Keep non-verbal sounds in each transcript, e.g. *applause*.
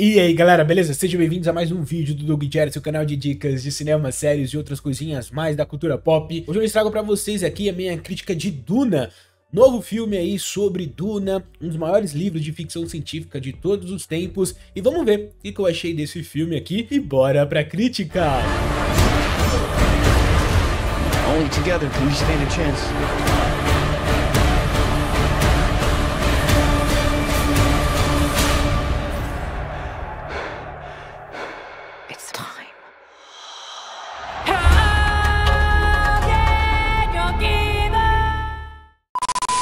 E aí galera, beleza? Sejam bem-vindos a mais um vídeo do Doug Jerry, seu canal de dicas de cinema, séries e outras coisinhas mais da cultura pop. Hoje eu trago para vocês aqui a minha crítica de Duna, Novo filme aí sobre Duna, um dos maiores livros de ficção científica de todos os tempos. E vamos ver o que eu achei desse filme aqui e bora pra crítica! Only together can we stand a chance.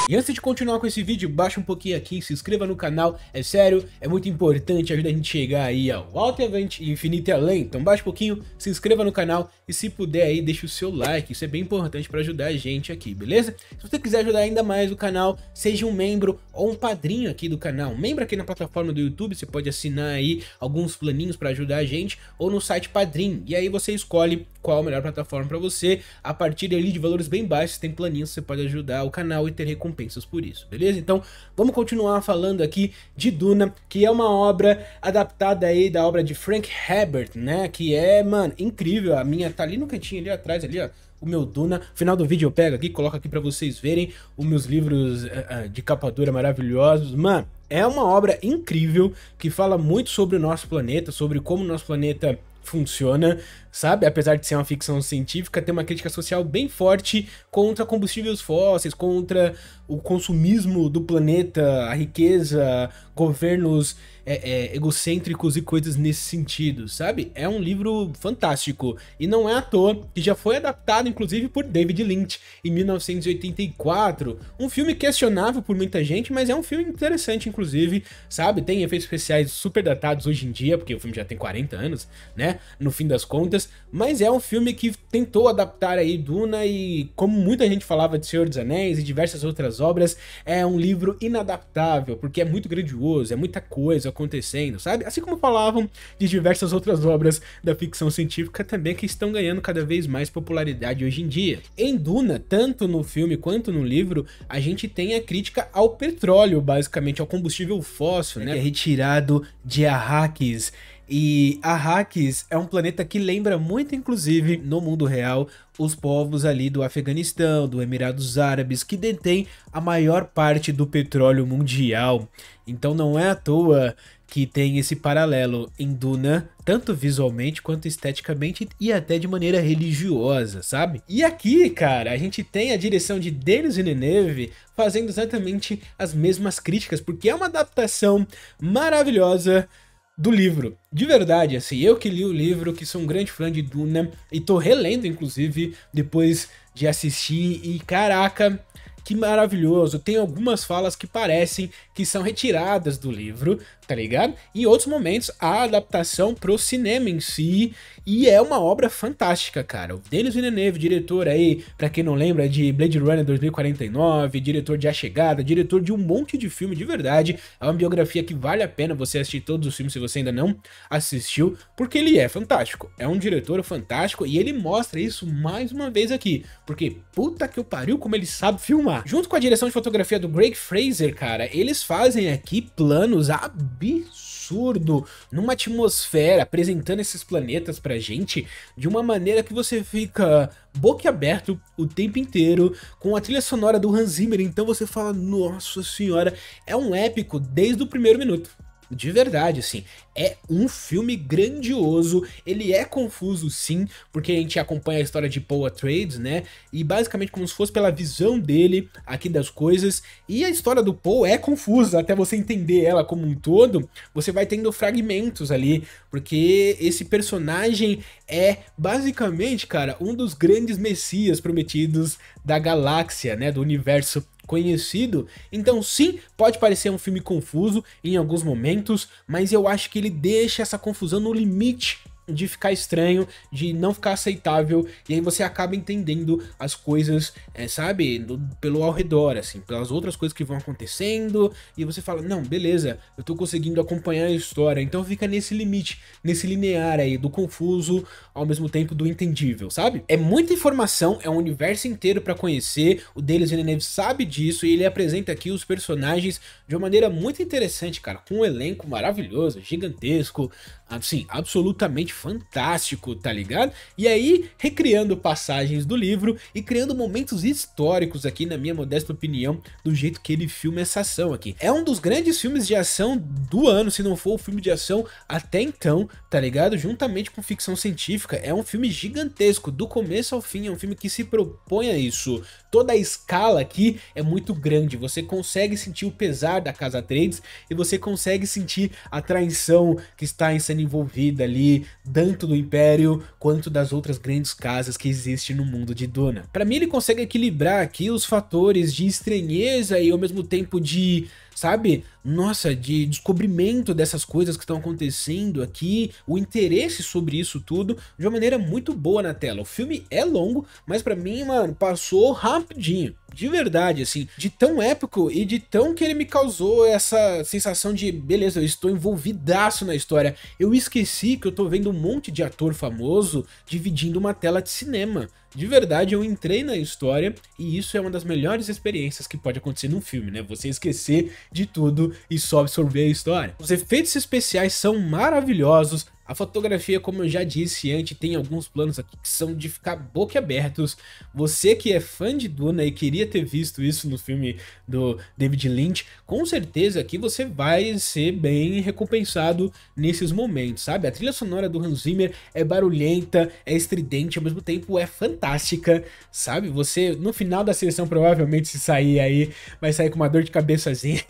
E antes de continuar com esse vídeo, baixa um pouquinho aqui, se inscreva no canal, é sério, é muito importante, ajuda a gente a chegar aí ao alto avante e infinito e além. Então baixa um pouquinho, se inscreva no canal e se puder aí, deixa o seu like, isso é bem importante para ajudar a gente aqui, beleza? Se você quiser ajudar ainda mais o canal, seja um membro ou um padrinho aqui do canal. Um membro aqui na plataforma do YouTube, você pode assinar aí alguns planinhos para ajudar a gente, ou no site Padrim, e aí você escolhe qual a melhor plataforma para você. A partir ali de valores bem baixos, tem planinhos, você pode ajudar o canal e ter recompensa recompensas por isso, beleza? Então vamos continuar falando aqui de Duna, que é uma obra adaptada aí da obra de Frank Herbert, né? Que é, mano, incrível. A minha tá ali no cantinho ali atrás, ali, ó o meu Duna. Final do vídeo eu pego aqui, coloco aqui para vocês verem os meus livros uh, de capa dura maravilhosos. Mano, é uma obra incrível que fala muito sobre o nosso planeta, sobre como o nosso planeta funciona, sabe? Apesar de ser uma ficção científica, tem uma crítica social bem forte contra combustíveis fósseis, contra o consumismo do planeta, a riqueza, governos é, é, egocêntricos e coisas nesse sentido, sabe? É um livro fantástico e não é à toa que já foi adaptado, inclusive, por David Lynch em 1984. Um filme questionável por muita gente, mas é um filme interessante, inclusive, sabe? Tem efeitos especiais super datados hoje em dia, porque o filme já tem 40 anos, né? No fim das contas, mas é um filme que tentou adaptar aí Duna e como muita gente falava de Senhor dos Anéis e diversas outras obras, é um livro inadaptável, porque é muito grandioso, é muita coisa acontecendo, sabe? Assim como falavam de diversas outras obras da ficção científica também que estão ganhando cada vez mais popularidade hoje em dia. Em Duna, tanto no filme quanto no livro, a gente tem a crítica ao petróleo, basicamente ao combustível fóssil, é né, que é retirado de Arrakis e Arrakis é um planeta que lembra muito, inclusive, no mundo real, os povos ali do Afeganistão, do Emirados Árabes, que detêm a maior parte do petróleo mundial. Então não é à toa que tem esse paralelo em Duna, tanto visualmente quanto esteticamente e até de maneira religiosa, sabe? E aqui, cara, a gente tem a direção de Denis Villeneuve fazendo exatamente as mesmas críticas, porque é uma adaptação maravilhosa do livro. De verdade, assim, eu que li o livro, que sou um grande fã de Duna e tô relendo, inclusive, depois de assistir, e caraca, que maravilhoso. Tem algumas falas que parecem que são retiradas do livro, tá ligado? Em outros momentos, a adaptação pro cinema em si. E é uma obra fantástica, cara. O Denis Villeneuve, diretor aí, pra quem não lembra, de Blade Runner 2049, diretor de A Chegada, diretor de um monte de filme de verdade. É uma biografia que vale a pena você assistir todos os filmes se você ainda não assistiu, porque ele é fantástico. É um diretor fantástico e ele mostra isso mais uma vez aqui. Porque puta que o pariu como ele sabe filmar lá. Junto com a direção de fotografia do Greg Fraser, cara, eles fazem aqui planos absurdos absurdo, numa atmosfera, apresentando esses planetas pra gente de uma maneira que você fica boquiaberto o tempo inteiro, com a trilha sonora do Hans Zimmer, então você fala, nossa senhora, é um épico desde o primeiro minuto. De verdade, assim, é um filme grandioso. Ele é confuso, sim, porque a gente acompanha a história de Paul Atreides, né? E basicamente como se fosse pela visão dele aqui das coisas. E a história do Paul é confusa, até você entender ela como um todo, você vai tendo fragmentos ali, porque esse personagem é basicamente, cara, um dos grandes messias prometidos da galáxia, né? Do universo conhecido. Então, sim, pode parecer um filme confuso em alguns momentos, mas eu acho que ele deixa essa confusão no limite de ficar estranho, de não ficar aceitável, e aí você acaba entendendo as coisas, é, sabe, do, pelo ao redor, assim, pelas outras coisas que vão acontecendo, e você fala, não, beleza, eu tô conseguindo acompanhar a história, então fica nesse limite, nesse linear aí, do confuso ao mesmo tempo do entendível, sabe? É muita informação, é um universo inteiro para conhecer, o Denis Villeneuve sabe disso, e ele apresenta aqui os personagens de uma maneira muito interessante, cara, com um elenco maravilhoso, gigantesco, assim, absolutamente fantástico, tá ligado? E aí, recriando passagens do livro e criando momentos históricos aqui, na minha modesta opinião, do jeito que ele filma essa ação aqui. É um dos grandes filmes de ação do ano, se não for o filme de ação até então, tá ligado? Juntamente com ficção científica, é um filme gigantesco, do começo ao fim, é um filme que se propõe a isso. Toda a escala aqui é muito grande, você consegue sentir o pesar da Casa Trades e você consegue sentir a traição que está sendo envolvida ali tanto do Império quanto das outras grandes casas que existem no mundo de Duna. Para mim, ele consegue equilibrar aqui os fatores de estranheza e ao mesmo tempo de, sabe, nossa, de descobrimento dessas coisas que estão acontecendo aqui, o interesse sobre isso tudo de uma maneira muito boa na tela. O filme é longo, mas para mim, mano, passou rapidinho de verdade, assim, de tão épico e de tão que ele me causou essa sensação de, beleza, eu estou envolvidaço na história. Eu esqueci que eu tô vendo um monte de ator famoso dividindo uma tela de cinema. De verdade, eu entrei na história e isso é uma das melhores experiências que pode acontecer num filme, né? Você esquecer de tudo e só absorver a história. Os efeitos especiais são maravilhosos, a fotografia, como eu já disse antes, tem alguns planos aqui que são de ficar boca abertos. Você que é fã de Duna e queria ter visto isso no filme do David Lynch, com certeza aqui você vai ser bem recompensado nesses momentos, sabe? A trilha sonora do Hans Zimmer é barulhenta, é estridente, ao mesmo tempo é fantástica, sabe? Você, no final da seleção, provavelmente se sair aí, vai sair com uma dor de cabeçazinha.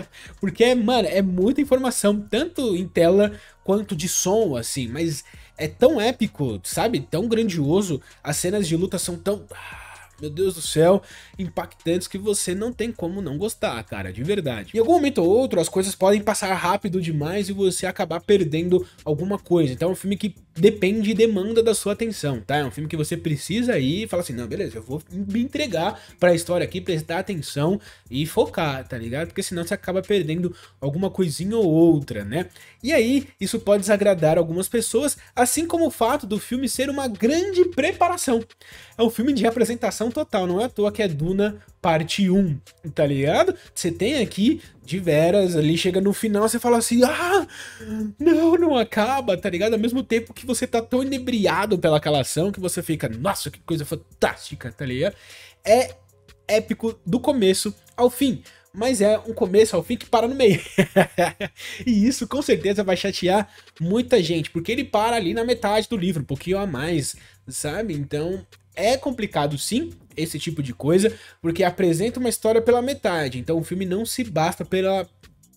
*laughs* Porque, mano, é muita informação, tanto em tela quanto de som, assim, mas é tão épico, sabe? Tão grandioso, as cenas de luta são tão. Ah, meu Deus do céu, impactantes que você não tem como não gostar, cara, de verdade. Em algum momento ou outro, as coisas podem passar rápido demais e você acabar perdendo alguma coisa. Então é um filme que depende e demanda da sua atenção, tá? É um filme que você precisa ir e falar assim, não, beleza, eu vou me entregar para a história aqui, prestar atenção e focar, tá ligado? Porque senão você acaba perdendo alguma coisinha ou outra, né? E aí, isso pode desagradar algumas pessoas, assim como o fato do filme ser uma grande preparação. É um filme de apresentação total, não é à toa que é Duna parte 1, tá ligado? Você tem aqui de veras, ali chega no final, você fala assim, ah, não, não acaba, tá ligado? Ao mesmo tempo que você tá tão inebriado pelaquela ação que você fica, nossa, que coisa fantástica, tá ligado? É épico do começo ao fim, mas é um começo ao fim que para no meio. *laughs* e isso com certeza vai chatear muita gente, porque ele para ali na metade do livro, um pouquinho a mais, sabe? Então é complicado sim, esse tipo de coisa, porque apresenta uma história pela metade. Então o filme não se basta pela,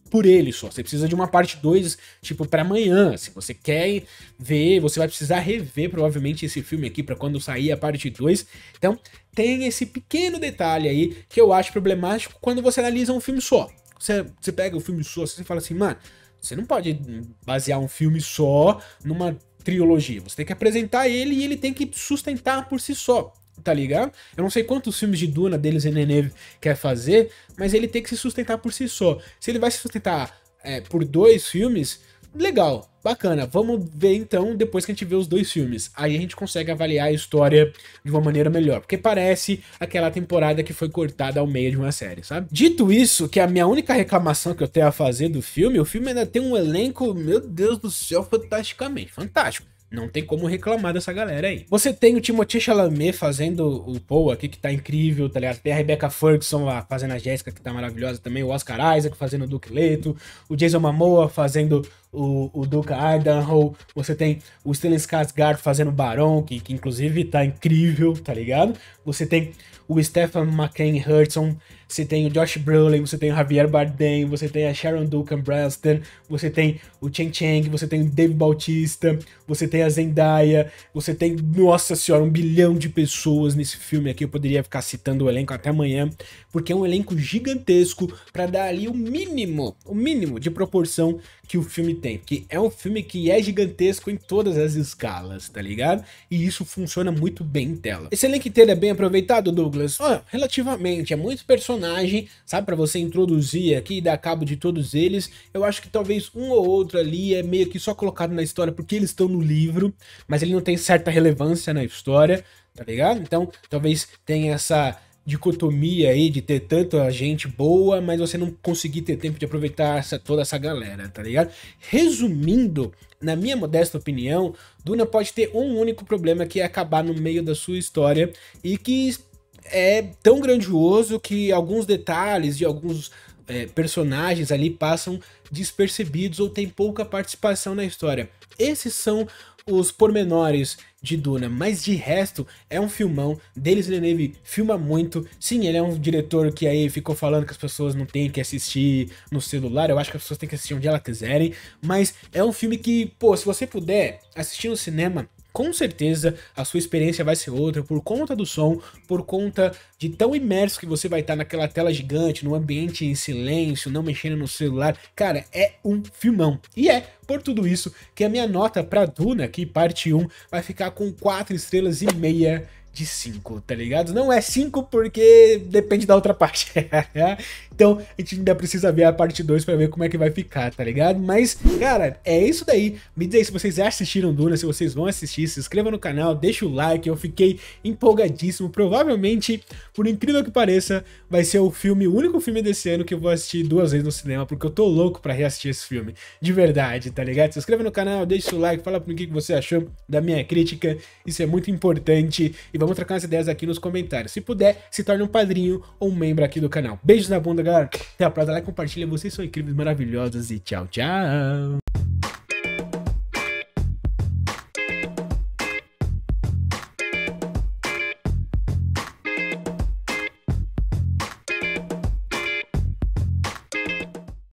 por ele só. Você precisa de uma parte 2, tipo, para amanhã. Se você quer ver, você vai precisar rever provavelmente esse filme aqui para quando sair a parte 2. Então, tem esse pequeno detalhe aí que eu acho problemático quando você analisa um filme só. Você, você pega o filme só, você fala assim, mano, você não pode basear um filme só numa trilogia. Você tem que apresentar ele e ele tem que sustentar por si só tá ligado? Eu não sei quantos filmes de Duna deles Neneve quer fazer, mas ele tem que se sustentar por si só. Se ele vai se sustentar é, por dois filmes, legal, bacana. Vamos ver então, depois que a gente vê os dois filmes. Aí a gente consegue avaliar a história de uma maneira melhor. Porque parece aquela temporada que foi cortada ao meio de uma série, sabe? Dito isso, que é a minha única reclamação que eu tenho a fazer do filme, o filme ainda tem um elenco, meu Deus do céu, fantasticamente, fantástico. Não tem como reclamar dessa galera aí. Você tem o Timothée Chalamet fazendo o Paul aqui, que tá incrível, tá ligado? Tem a Rebecca Ferguson lá fazendo a Jéssica, que tá maravilhosa também. O Oscar Isaac fazendo o Duke Leto. O Jason Momoa fazendo o, o Duke Idaho, você tem o Stellan Skarsgård fazendo Barão, que, que inclusive tá incrível, tá ligado? Você tem o Stephen McCain Hudson, você tem o Josh Brolin, você tem o Javier Bardem, você tem a Sharon Duncan Braston, você tem o Chen Chang você tem o Dave Bautista, você tem a Zendaya, você tem, nossa senhora, um bilhão de pessoas nesse filme aqui. Eu poderia ficar citando o elenco até amanhã, porque é um elenco gigantesco para dar ali o mínimo, o mínimo de proporção que o filme tem, porque é um filme que é gigantesco em todas as escalas, tá ligado? E isso funciona muito bem em tela. Esse elenco inteiro é bem aproveitado, Douglas? Olha, relativamente, é muito personagem, sabe, para você introduzir aqui e dar cabo de todos eles. Eu acho que talvez um ou outro ali é meio que só colocado na história porque eles estão no livro, mas ele não tem certa relevância na história, tá ligado? Então, talvez tenha essa dicotomia aí de ter tanta gente boa, mas você não conseguir ter tempo de aproveitar essa, toda essa galera, tá ligado? Resumindo, na minha modesta opinião, Duna pode ter um único problema que é acabar no meio da sua história e que é tão grandioso que alguns detalhes de alguns é, personagens ali passam despercebidos ou tem pouca participação na história. Esses são os pormenores de Duna, mas de resto é um filmão. Denis Villeneuve filma muito. Sim, ele é um diretor que aí ficou falando que as pessoas não têm que assistir no celular. Eu acho que as pessoas têm que assistir onde elas quiserem, mas é um filme que, pô, se você puder assistir no cinema, com certeza a sua experiência vai ser outra por conta do som, por conta de tão imerso que você vai estar tá naquela tela gigante, num ambiente em silêncio, não mexendo no celular. Cara, é um filmão. E é por tudo isso que a minha nota para Duna, que parte 1, vai ficar com 4 estrelas e meia de 5, tá ligado? Não é 5 porque depende da outra parte. *laughs* então, a gente ainda precisa ver a parte 2 para ver como é que vai ficar, tá ligado? Mas, cara, é isso daí. Me diz aí se vocês já assistiram Duna, se vocês vão assistir, se inscreva no canal, deixa o like. Eu fiquei empolgadíssimo. Provavelmente, por incrível que pareça, vai ser o filme, o único filme desse ano que eu vou assistir duas vezes no cinema, porque eu tô louco para reassistir esse filme. De verdade, tá ligado? Se inscreva no canal, deixa o like, fala o que você achou da minha crítica. Isso é muito importante. E vamos Vamos trocar umas ideias aqui nos comentários. Se puder, se torne um padrinho ou um membro aqui do canal. Beijos na bunda, galera. Até a próxima. Like, compartilha. Vocês são incríveis, maravilhosos e tchau, tchau.